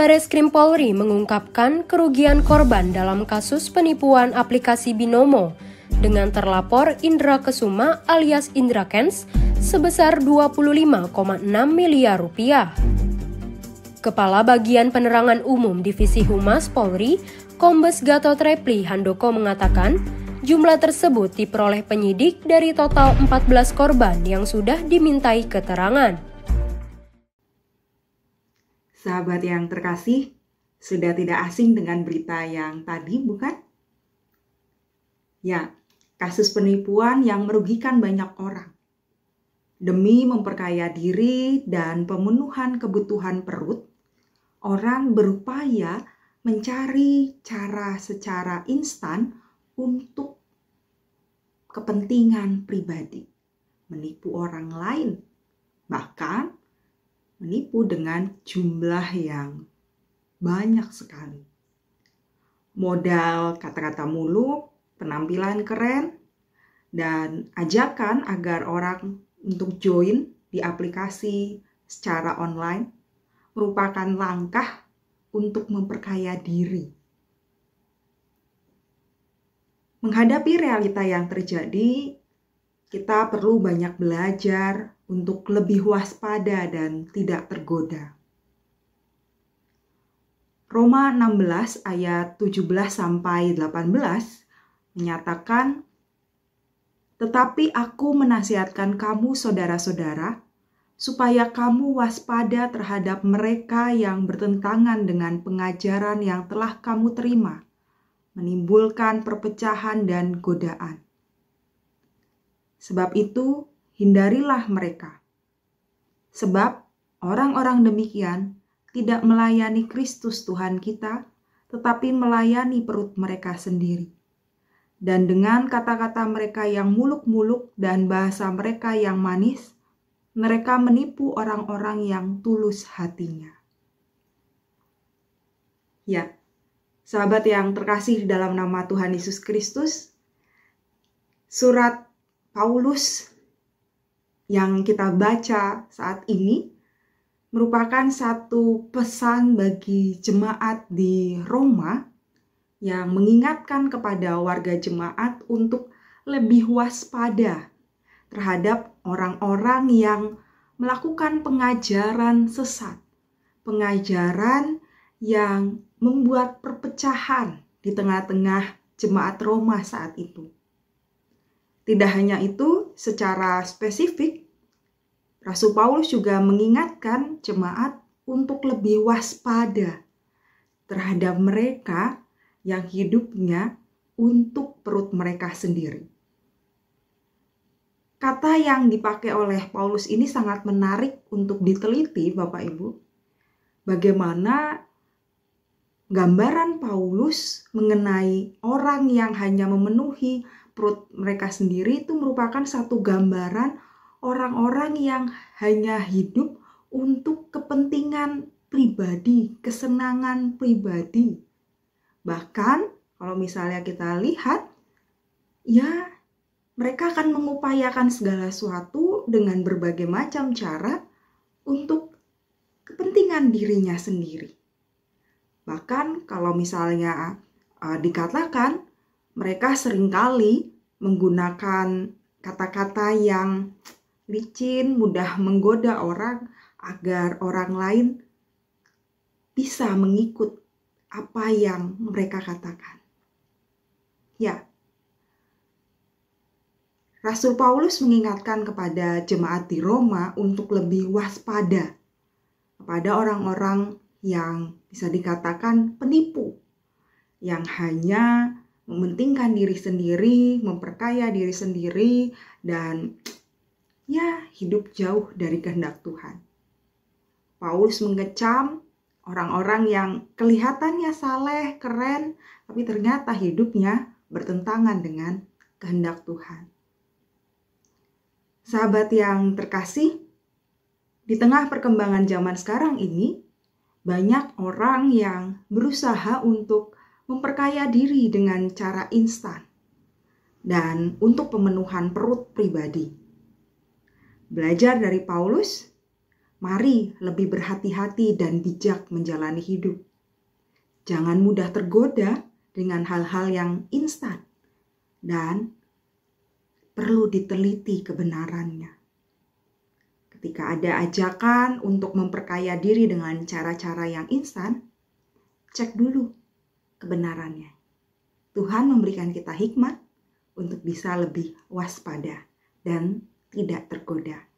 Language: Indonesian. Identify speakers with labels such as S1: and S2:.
S1: Krim Polri mengungkapkan kerugian korban dalam kasus penipuan aplikasi Binomo dengan terlapor Indra Kesuma alias Indra Kens sebesar 25,6 miliar rupiah. Kepala Bagian Penerangan Umum Divisi Humas Polri, Kombes Gatot Repli Handoko mengatakan, jumlah tersebut diperoleh penyidik dari total 14 korban yang sudah dimintai keterangan.
S2: Sahabat yang terkasih, sudah tidak asing dengan berita yang tadi, bukan? Ya, kasus penipuan yang merugikan banyak orang. Demi memperkaya diri dan pemenuhan kebutuhan perut, orang berupaya mencari cara secara instan untuk kepentingan pribadi, menipu orang lain, bahkan menipu dengan jumlah yang banyak sekali. Modal kata-kata mulu penampilan keren, dan ajakan agar orang untuk join di aplikasi secara online merupakan langkah untuk memperkaya diri. Menghadapi realita yang terjadi, kita perlu banyak belajar, untuk lebih waspada dan tidak tergoda. Roma 16 ayat 17 sampai 18 menyatakan tetapi aku menasihatkan kamu saudara-saudara supaya kamu waspada terhadap mereka yang bertentangan dengan pengajaran yang telah kamu terima, menimbulkan perpecahan dan godaan. Sebab itu, hindarilah mereka. Sebab orang-orang demikian tidak melayani Kristus Tuhan kita, tetapi melayani perut mereka sendiri. Dan dengan kata-kata mereka yang muluk-muluk dan bahasa mereka yang manis, mereka menipu orang-orang yang tulus hatinya. Ya, sahabat yang terkasih di dalam nama Tuhan Yesus Kristus, surat Paulus yang kita baca saat ini merupakan satu pesan bagi jemaat di Roma yang mengingatkan kepada warga jemaat untuk lebih waspada terhadap orang-orang yang melakukan pengajaran sesat, pengajaran yang membuat perpecahan di tengah-tengah jemaat Roma saat itu. Tidak hanya itu, secara spesifik, Rasul Paulus juga mengingatkan jemaat untuk lebih waspada terhadap mereka yang hidupnya untuk perut mereka sendiri. Kata yang dipakai oleh Paulus ini sangat menarik untuk diteliti, Bapak Ibu. Bagaimana gambaran Paulus mengenai orang yang hanya memenuhi perut mereka sendiri itu merupakan satu gambaran orang-orang yang hanya hidup untuk kepentingan pribadi, kesenangan pribadi. Bahkan kalau misalnya kita lihat, ya mereka akan mengupayakan segala sesuatu dengan berbagai macam cara untuk kepentingan dirinya sendiri. Bahkan kalau misalnya uh, dikatakan mereka seringkali menggunakan kata-kata yang licin, mudah menggoda orang agar orang lain bisa mengikut apa yang mereka katakan. Ya, Rasul Paulus mengingatkan kepada jemaat di Roma untuk lebih waspada kepada orang-orang yang bisa dikatakan penipu, yang hanya mementingkan diri sendiri, memperkaya diri sendiri, dan ya hidup jauh dari kehendak Tuhan. Paulus mengecam orang-orang yang kelihatannya saleh, keren, tapi ternyata hidupnya bertentangan dengan kehendak Tuhan. Sahabat yang terkasih, di tengah perkembangan zaman sekarang ini, banyak orang yang berusaha untuk memperkaya diri dengan cara instan dan untuk pemenuhan perut pribadi. Belajar dari Paulus, mari lebih berhati-hati dan bijak menjalani hidup. Jangan mudah tergoda dengan hal-hal yang instan dan perlu diteliti kebenarannya. Ketika ada ajakan untuk memperkaya diri dengan cara-cara yang instan, cek dulu kebenarannya. Tuhan memberikan kita hikmat untuk bisa lebih waspada dan tidak tergoda.